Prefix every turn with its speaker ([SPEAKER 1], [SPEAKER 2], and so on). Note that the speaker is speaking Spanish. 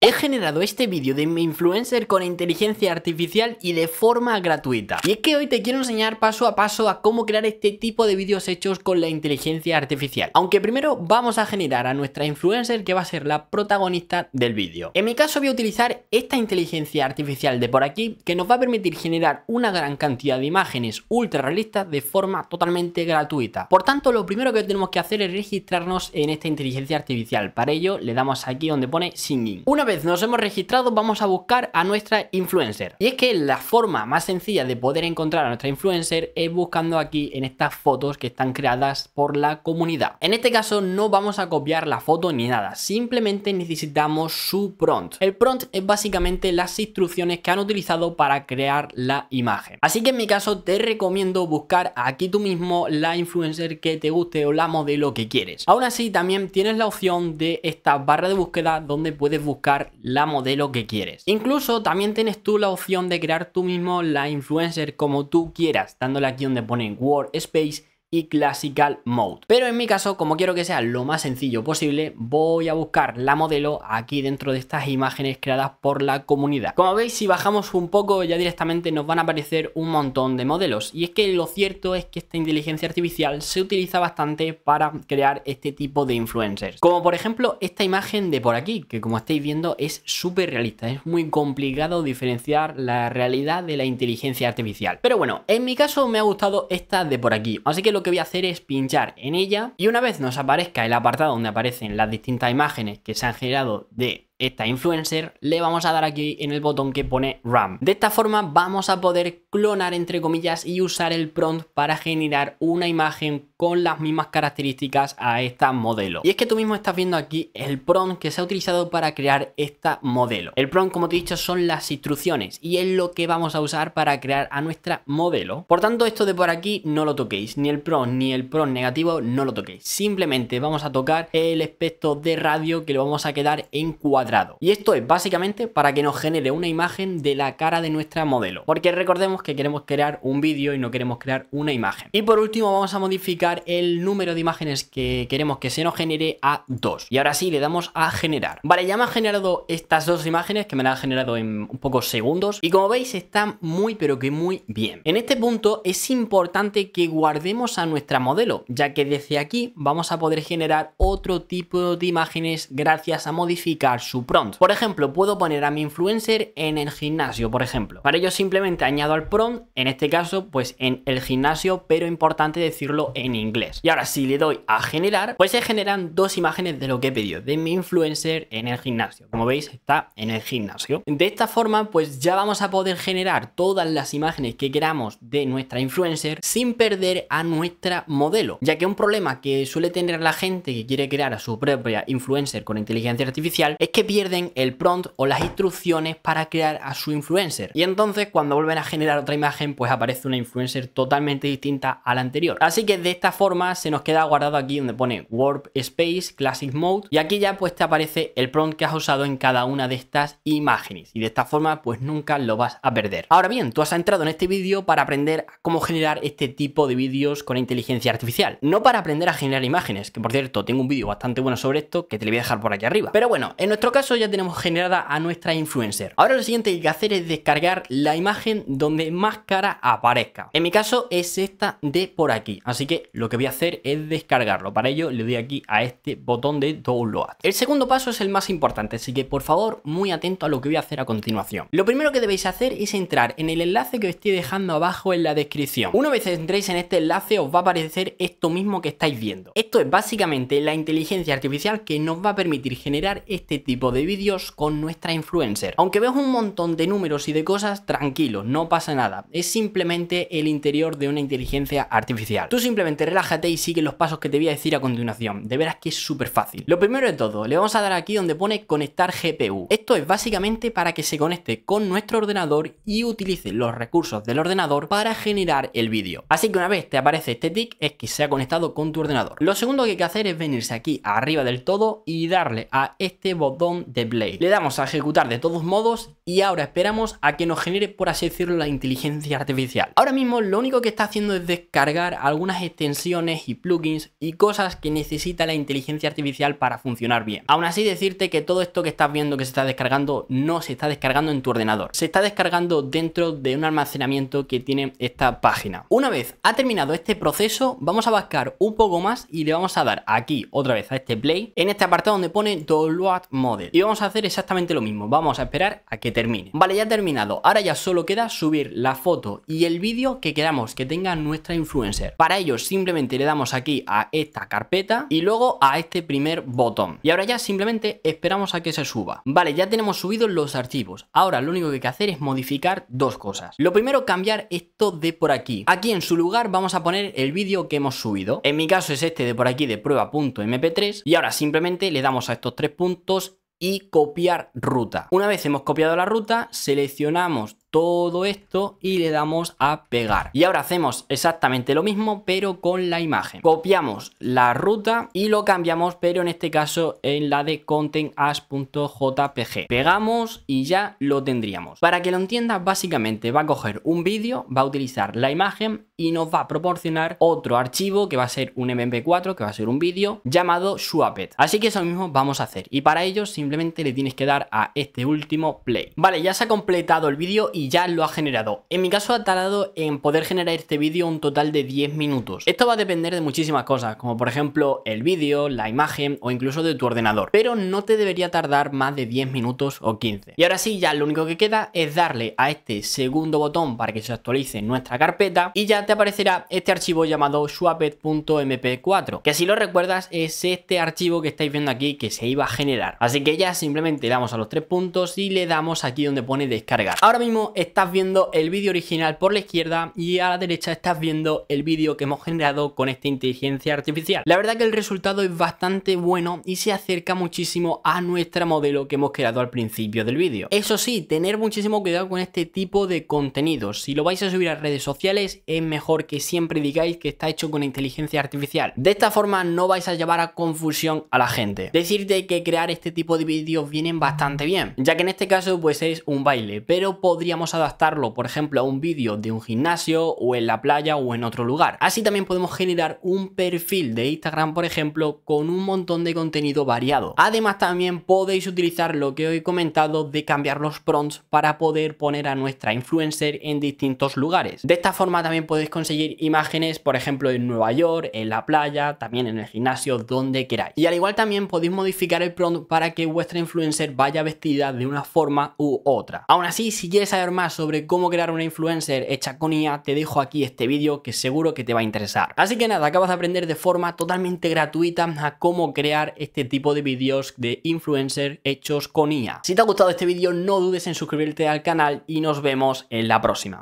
[SPEAKER 1] He generado este vídeo de mi influencer con inteligencia artificial y de forma gratuita. Y es que hoy te quiero enseñar paso a paso a cómo crear este tipo de vídeos hechos con la inteligencia artificial. Aunque primero vamos a generar a nuestra influencer que va a ser la protagonista del vídeo. En mi caso voy a utilizar esta inteligencia artificial de por aquí que nos va a permitir generar una gran cantidad de imágenes ultra realistas de forma totalmente gratuita. Por tanto, lo primero que tenemos que hacer es registrarnos en esta inteligencia artificial. Para ello le damos aquí donde pone Singing. Una vez nos hemos registrado, vamos a buscar a nuestra influencer. Y es que la forma más sencilla de poder encontrar a nuestra influencer es buscando aquí en estas fotos que están creadas por la comunidad. En este caso no vamos a copiar la foto ni nada, simplemente necesitamos su prompt. El prompt es básicamente las instrucciones que han utilizado para crear la imagen. Así que en mi caso te recomiendo buscar aquí tú mismo la influencer que te guste o la modelo que quieres. Aún así también tienes la opción de esta barra de búsqueda donde puedes buscar la modelo que quieres. Incluso también tienes tú la opción de crear tú mismo la influencer como tú quieras, dándole aquí donde pone Space y Classical Mode. Pero en mi caso, como quiero que sea lo más sencillo posible, voy a buscar la modelo aquí dentro de estas imágenes creadas por la comunidad. Como veis, si bajamos un poco ya directamente nos van a aparecer un montón de modelos. Y es que lo cierto es que esta inteligencia artificial se utiliza bastante para crear este tipo de influencers. Como por ejemplo esta imagen de por aquí, que como estáis viendo es súper realista. Es muy complicado diferenciar la realidad de la inteligencia artificial. Pero bueno, en mi caso me ha gustado esta de por aquí. Así que lo lo que voy a hacer es pinchar en ella y una vez nos aparezca el apartado donde aparecen las distintas imágenes que se han generado de esta influencer, le vamos a dar aquí en el botón que pone RAM. De esta forma vamos a poder clonar entre comillas y usar el prompt para generar una imagen con las mismas características a esta modelo. Y es que tú mismo estás viendo aquí el prompt que se ha utilizado para crear esta modelo. El prompt, como te he dicho, son las instrucciones y es lo que vamos a usar para crear a nuestra modelo. Por tanto, esto de por aquí no lo toquéis, ni el prompt ni el prompt negativo no lo toquéis. Simplemente vamos a tocar el aspecto de radio que lo vamos a quedar en 4 y esto es básicamente para que nos genere una imagen de la cara de nuestra modelo. Porque recordemos que queremos crear un vídeo y no queremos crear una imagen. Y por último vamos a modificar el número de imágenes que queremos que se nos genere a dos Y ahora sí, le damos a generar. Vale, ya me ha generado estas dos imágenes que me las han generado en pocos segundos. Y como veis están muy pero que muy bien. En este punto es importante que guardemos a nuestra modelo, ya que desde aquí vamos a poder generar otro tipo de imágenes gracias a modificar su por ejemplo, puedo poner a mi influencer en el gimnasio, por ejemplo. Para ello simplemente añado al prompt, en este caso, pues en el gimnasio, pero importante decirlo en inglés. Y ahora si le doy a generar, pues se generan dos imágenes de lo que he pedido, de mi influencer en el gimnasio. Como veis, está en el gimnasio. De esta forma, pues ya vamos a poder generar todas las imágenes que queramos de nuestra influencer sin perder a nuestra modelo, ya que un problema que suele tener la gente que quiere crear a su propia influencer con inteligencia artificial es que pierden el prompt o las instrucciones para crear a su influencer. Y entonces cuando vuelven a generar otra imagen, pues aparece una influencer totalmente distinta a la anterior. Así que de esta forma se nos queda guardado aquí donde pone Warp Space, Classic Mode, y aquí ya pues te aparece el prompt que has usado en cada una de estas imágenes. Y de esta forma pues nunca lo vas a perder. Ahora bien, tú has entrado en este vídeo para aprender cómo generar este tipo de vídeos con inteligencia artificial. No para aprender a generar imágenes, que por cierto tengo un vídeo bastante bueno sobre esto que te lo voy a dejar por aquí arriba. Pero bueno, en nuestro caso caso ya tenemos generada a nuestra influencer. Ahora lo siguiente que hay que hacer es descargar la imagen donde más cara aparezca. En mi caso es esta de por aquí, así que lo que voy a hacer es descargarlo. Para ello le doy aquí a este botón de download. El segundo paso es el más importante, así que por favor muy atento a lo que voy a hacer a continuación. Lo primero que debéis hacer es entrar en el enlace que os estoy dejando abajo en la descripción. Una vez entréis en este enlace os va a aparecer esto mismo que estáis viendo. Esto es básicamente la inteligencia artificial que nos va a permitir generar este tipo de vídeos con nuestra influencer. Aunque veas un montón de números y de cosas, tranquilo, no pasa nada. Es simplemente el interior de una inteligencia artificial. Tú simplemente relájate y sigue los pasos que te voy a decir a continuación. De veras que es súper fácil. Lo primero de todo, le vamos a dar aquí donde pone conectar GPU. Esto es básicamente para que se conecte con nuestro ordenador y utilice los recursos del ordenador para generar el vídeo. Así que una vez te aparece este tick es que se ha conectado con tu ordenador. Lo segundo que hay que hacer es venirse aquí arriba del todo y darle a este botón de Blade. Le damos a ejecutar de todos modos y ahora esperamos a que nos genere, por así decirlo, la inteligencia artificial. Ahora mismo lo único que está haciendo es descargar algunas extensiones y plugins y cosas que necesita la inteligencia artificial para funcionar bien. Aún así decirte que todo esto que estás viendo que se está descargando no se está descargando en tu ordenador. Se está descargando dentro de un almacenamiento que tiene esta página. Una vez ha terminado este proceso, vamos a buscar un poco más y le vamos a dar aquí otra vez a este play en este apartado donde pone download mode y vamos a hacer exactamente lo mismo, vamos a esperar a que termine. Vale, ya ha terminado, ahora ya solo queda subir la foto y el vídeo que queramos que tenga nuestra influencer. Para ello simplemente le damos aquí a esta carpeta y luego a este primer botón. Y ahora ya simplemente esperamos a que se suba. Vale, ya tenemos subidos los archivos, ahora lo único que hay que hacer es modificar dos cosas. Lo primero, cambiar esto de por aquí. Aquí en su lugar vamos a poner el vídeo que hemos subido. En mi caso es este de por aquí de prueba.mp3 y ahora simplemente le damos a estos tres puntos y copiar ruta. Una vez hemos copiado la ruta, seleccionamos todo esto y le damos a pegar. Y ahora hacemos exactamente lo mismo pero con la imagen. Copiamos la ruta y lo cambiamos pero en este caso en la de contentas.jpg. Pegamos y ya lo tendríamos. Para que lo entiendas básicamente va a coger un vídeo, va a utilizar la imagen y nos va a proporcionar otro archivo que va a ser un mp4 que va a ser un vídeo llamado Shuapet. Así que eso mismo vamos a hacer y para ello simplemente le tienes que dar a este último play. Vale, ya se ha completado el vídeo y ya lo ha generado. En mi caso ha tardado en poder generar este vídeo un total de 10 minutos. Esto va a depender de muchísimas cosas, como por ejemplo el vídeo, la imagen o incluso de tu ordenador, pero no te debería tardar más de 10 minutos o 15. Y ahora sí, ya lo único que queda es darle a este segundo botón para que se actualice nuestra carpeta y ya te aparecerá este archivo llamado swapped.mp4, que si lo recuerdas es este archivo que estáis viendo aquí que se iba a generar. Así que ya simplemente damos a los tres puntos y le damos aquí donde pone descargar. Ahora mismo estás viendo el vídeo original por la izquierda y a la derecha estás viendo el vídeo que hemos generado con esta inteligencia artificial. La verdad que el resultado es bastante bueno y se acerca muchísimo a nuestra modelo que hemos creado al principio del vídeo. Eso sí, tener muchísimo cuidado con este tipo de contenidos. Si lo vais a subir a redes sociales es mejor que siempre digáis que está hecho con inteligencia artificial. De esta forma no vais a llevar a confusión a la gente. Decirte que crear este tipo de vídeos vienen bastante bien, ya que en este caso pues es un baile, pero podríamos adaptarlo, por ejemplo, a un vídeo de un gimnasio o en la playa o en otro lugar. Así también podemos generar un perfil de Instagram, por ejemplo, con un montón de contenido variado. Además, también podéis utilizar lo que hoy he comentado de cambiar los prompts para poder poner a nuestra influencer en distintos lugares. De esta forma también podéis conseguir imágenes, por ejemplo, en Nueva York, en la playa, también en el gimnasio, donde queráis. Y al igual también podéis modificar el prompt para que vuestra influencer vaya vestida de una forma u otra. Aún así, si quieres saber más sobre cómo crear una influencer hecha con IA, te dejo aquí este vídeo que seguro que te va a interesar. Así que nada, acabas de aprender de forma totalmente gratuita a cómo crear este tipo de vídeos de influencer hechos con IA. Si te ha gustado este vídeo, no dudes en suscribirte al canal y nos vemos en la próxima.